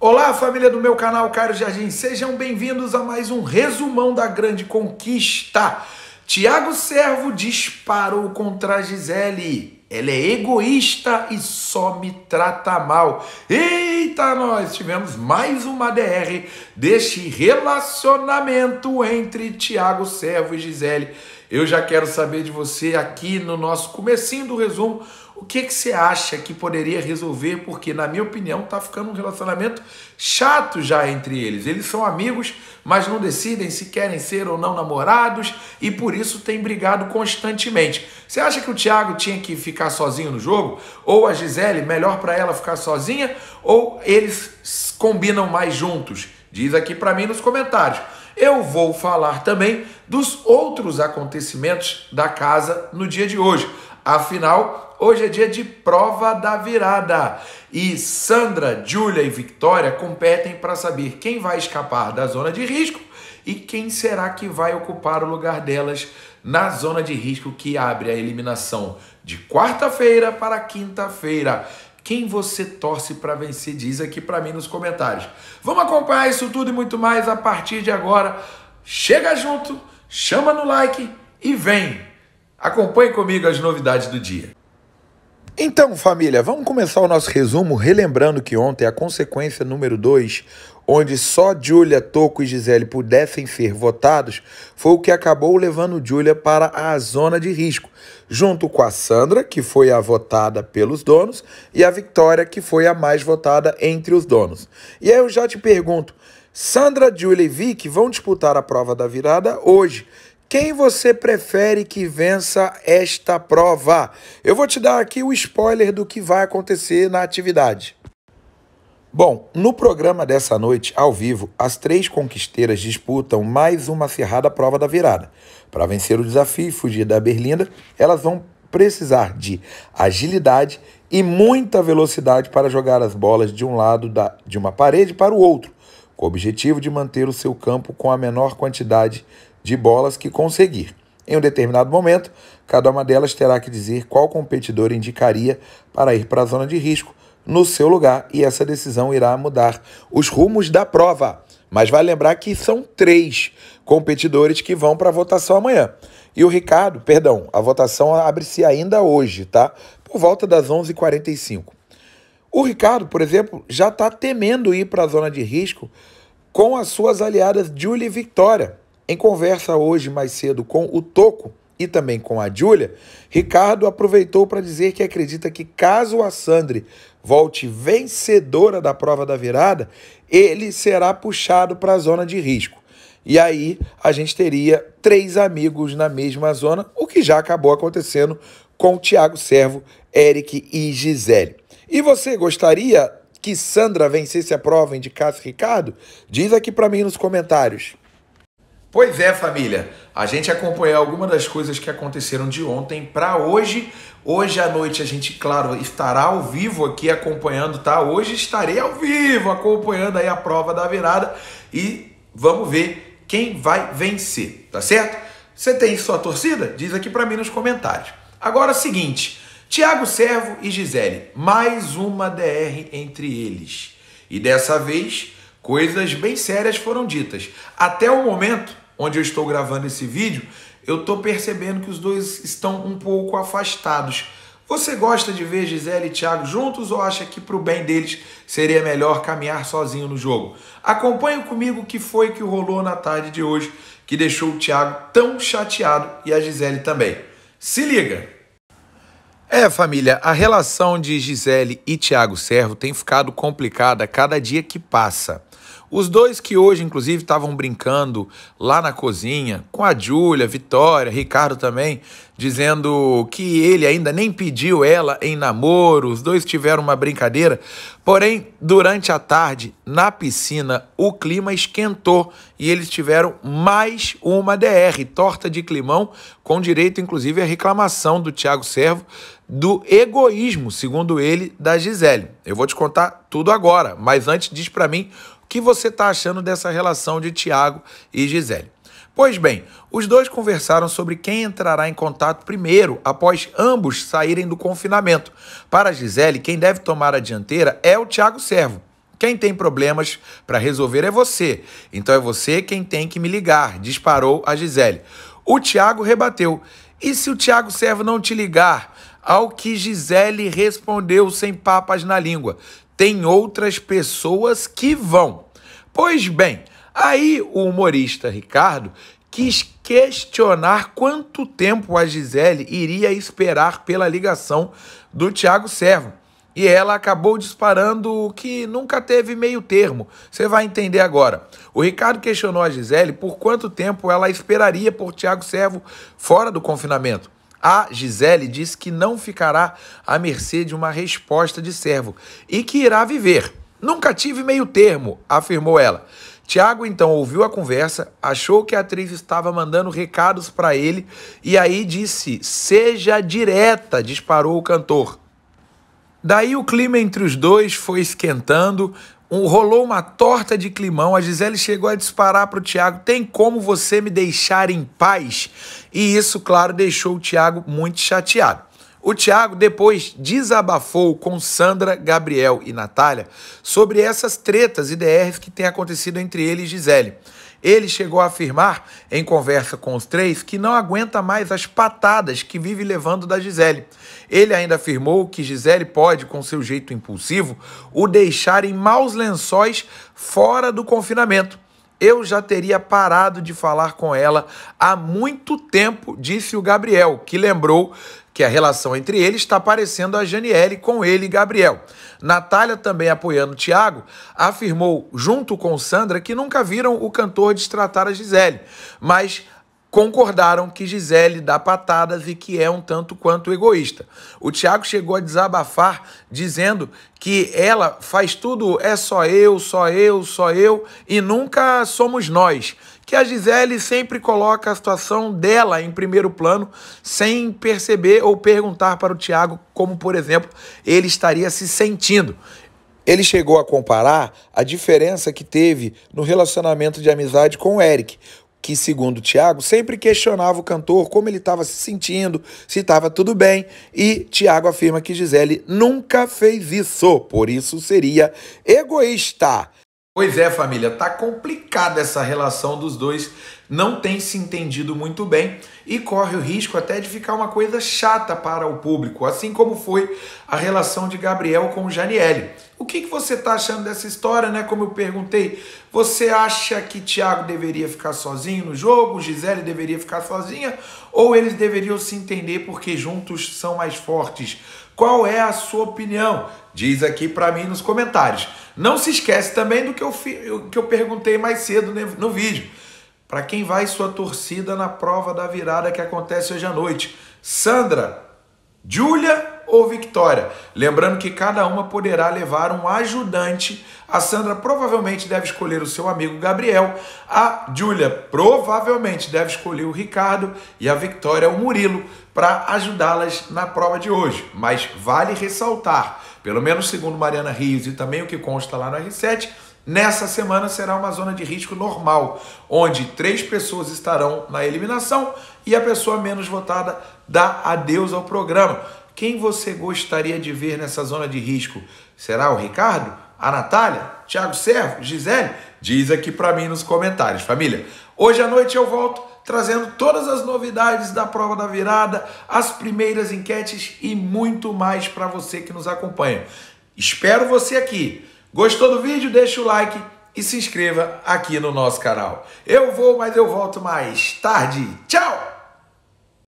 Olá, família do meu canal Cairo Jardim, sejam bem-vindos a mais um resumão da grande conquista. Tiago Servo disparou contra Gisele. Ela é egoísta e só me trata mal. Eita, nós tivemos mais uma DR deste relacionamento entre Tiago Servo e Gisele. Eu já quero saber de você aqui no nosso comecinho do resumo o que, que você acha que poderia resolver? Porque, na minha opinião, tá ficando um relacionamento chato já entre eles. Eles são amigos, mas não decidem se querem ser ou não namorados e por isso têm brigado constantemente. Você acha que o Thiago tinha que ficar sozinho no jogo? Ou a Gisele, melhor para ela ficar sozinha? Ou eles combinam mais juntos? Diz aqui para mim nos comentários. Eu vou falar também dos outros acontecimentos da casa no dia de hoje. Afinal, hoje é dia de prova da virada e Sandra, Júlia e Victoria competem para saber quem vai escapar da zona de risco e quem será que vai ocupar o lugar delas na zona de risco que abre a eliminação de quarta-feira para quinta-feira. Quem você torce para vencer diz aqui para mim nos comentários. Vamos acompanhar isso tudo e muito mais a partir de agora. Chega junto, chama no like e vem! Acompanhe comigo as novidades do dia. Então, família, vamos começar o nosso resumo relembrando que ontem é a consequência número 2, onde só Júlia, Toco e Gisele pudessem ser votados, foi o que acabou levando Júlia para a zona de risco, junto com a Sandra, que foi a votada pelos donos, e a Victoria, que foi a mais votada entre os donos. E aí eu já te pergunto, Sandra, Júlia e Vic vão disputar a prova da virada hoje. Quem você prefere que vença esta prova? Eu vou te dar aqui o spoiler do que vai acontecer na atividade. Bom, no programa dessa noite, ao vivo, as três conquisteiras disputam mais uma ferrada prova da virada. Para vencer o desafio e fugir da berlinda, elas vão precisar de agilidade e muita velocidade para jogar as bolas de um lado da, de uma parede para o outro com o objetivo de manter o seu campo com a menor quantidade de bolas que conseguir. Em um determinado momento, cada uma delas terá que dizer qual competidor indicaria para ir para a zona de risco no seu lugar e essa decisão irá mudar os rumos da prova. Mas vai lembrar que são três competidores que vão para a votação amanhã. E o Ricardo, perdão, a votação abre-se ainda hoje, tá? Por volta das 11h45. O Ricardo, por exemplo, já está temendo ir para a zona de risco com as suas aliadas Júlia e Victoria. Em conversa hoje mais cedo com o Toco e também com a Júlia, Ricardo aproveitou para dizer que acredita que caso a Sandre volte vencedora da prova da virada, ele será puxado para a zona de risco. E aí a gente teria três amigos na mesma zona, o que já acabou acontecendo com Tiago Servo, Eric e Gisele. E você gostaria que Sandra vencesse a prova e indicasse Ricardo? Diz aqui para mim nos comentários. Pois é, família. A gente acompanhou algumas das coisas que aconteceram de ontem para hoje. Hoje à noite a gente, claro, estará ao vivo aqui acompanhando, tá? Hoje estarei ao vivo acompanhando aí a prova da virada e vamos ver quem vai vencer, tá certo? Você tem sua torcida? Diz aqui para mim nos comentários. Agora é o seguinte, Tiago Servo e Gisele, mais uma DR entre eles. E dessa vez, coisas bem sérias foram ditas. Até o momento onde eu estou gravando esse vídeo, eu estou percebendo que os dois estão um pouco afastados. Você gosta de ver Gisele e Thiago juntos ou acha que para o bem deles seria melhor caminhar sozinho no jogo? Acompanhe comigo o que foi que rolou na tarde de hoje que deixou o Thiago tão chateado e a Gisele também. Se liga! É, família, a relação de Gisele e Tiago Servo tem ficado complicada cada dia que passa. Os dois que hoje, inclusive, estavam brincando lá na cozinha, com a Júlia, Vitória, Ricardo também, dizendo que ele ainda nem pediu ela em namoro, os dois tiveram uma brincadeira. Porém, durante a tarde, na piscina, o clima esquentou e eles tiveram mais uma DR, torta de climão, com direito, inclusive, à reclamação do Tiago Servo do egoísmo, segundo ele, da Gisele. Eu vou te contar tudo agora, mas antes diz para mim que você está achando dessa relação de Tiago e Gisele. Pois bem, os dois conversaram sobre quem entrará em contato primeiro após ambos saírem do confinamento. Para Gisele, quem deve tomar a dianteira é o Tiago Servo. Quem tem problemas para resolver é você. Então é você quem tem que me ligar, disparou a Gisele. O Tiago rebateu. E se o Tiago Servo não te ligar? Ao que Gisele respondeu sem papas na língua tem outras pessoas que vão. Pois bem, aí o humorista Ricardo quis questionar quanto tempo a Gisele iria esperar pela ligação do Tiago Servo. E ela acabou disparando que nunca teve meio termo. Você vai entender agora. O Ricardo questionou a Gisele por quanto tempo ela esperaria por Tiago Servo fora do confinamento. A Gisele diz que não ficará à mercê de uma resposta de servo e que irá viver. Nunca tive meio termo, afirmou ela. Tiago então ouviu a conversa, achou que a atriz estava mandando recados para ele e aí disse: Seja direta, disparou o cantor. Daí o clima entre os dois foi esquentando, um, rolou uma torta de climão. A Gisele chegou a disparar para o Thiago: tem como você me deixar em paz? E isso, claro, deixou o Thiago muito chateado. O Thiago depois desabafou com Sandra, Gabriel e Natália sobre essas tretas e DRs que têm acontecido entre ele e Gisele. Ele chegou a afirmar, em conversa com os três, que não aguenta mais as patadas que vive levando da Gisele. Ele ainda afirmou que Gisele pode, com seu jeito impulsivo, o deixar em maus lençóis fora do confinamento eu já teria parado de falar com ela há muito tempo, disse o Gabriel, que lembrou que a relação entre eles está parecendo a Janiele com ele e Gabriel. Natália, também apoiando Tiago, afirmou, junto com Sandra, que nunca viram o cantor destratar a Gisele, mas concordaram que Gisele dá patadas e que é um tanto quanto egoísta. O Tiago chegou a desabafar dizendo que ela faz tudo é só eu, só eu, só eu e nunca somos nós. Que a Gisele sempre coloca a situação dela em primeiro plano sem perceber ou perguntar para o Tiago como, por exemplo, ele estaria se sentindo. Ele chegou a comparar a diferença que teve no relacionamento de amizade com o Eric, que, segundo Tiago, sempre questionava o cantor como ele estava se sentindo, se estava tudo bem, e Tiago afirma que Gisele nunca fez isso, por isso seria egoísta. Pois é, família, tá complicada essa relação dos dois, não tem se entendido muito bem e corre o risco até de ficar uma coisa chata para o público, assim como foi a relação de Gabriel com Janiele. O que, que você tá achando dessa história, né? Como eu perguntei, você acha que Thiago deveria ficar sozinho no jogo, Gisele deveria ficar sozinha, ou eles deveriam se entender porque juntos são mais fortes? Qual é a sua opinião? Diz aqui para mim nos comentários. Não se esquece também do que eu, que eu perguntei mais cedo no vídeo. Para quem vai sua torcida na prova da virada que acontece hoje à noite? Sandra, Júlia ou Victoria? Lembrando que cada uma poderá levar um ajudante. A Sandra provavelmente deve escolher o seu amigo Gabriel, a Júlia provavelmente deve escolher o Ricardo e a Victoria o Murilo para ajudá-las na prova de hoje. Mas vale ressaltar pelo menos segundo Mariana Rios e também o que consta lá no R7, nessa semana será uma zona de risco normal, onde três pessoas estarão na eliminação e a pessoa menos votada dá adeus ao programa. Quem você gostaria de ver nessa zona de risco? Será o Ricardo? A Natália? Thiago Servo? Gisele? Diz aqui para mim nos comentários, família. Hoje à noite eu volto trazendo todas as novidades da prova da virada, as primeiras enquetes e muito mais para você que nos acompanha. Espero você aqui. Gostou do vídeo? Deixa o like e se inscreva aqui no nosso canal. Eu vou, mas eu volto mais tarde. Tchau!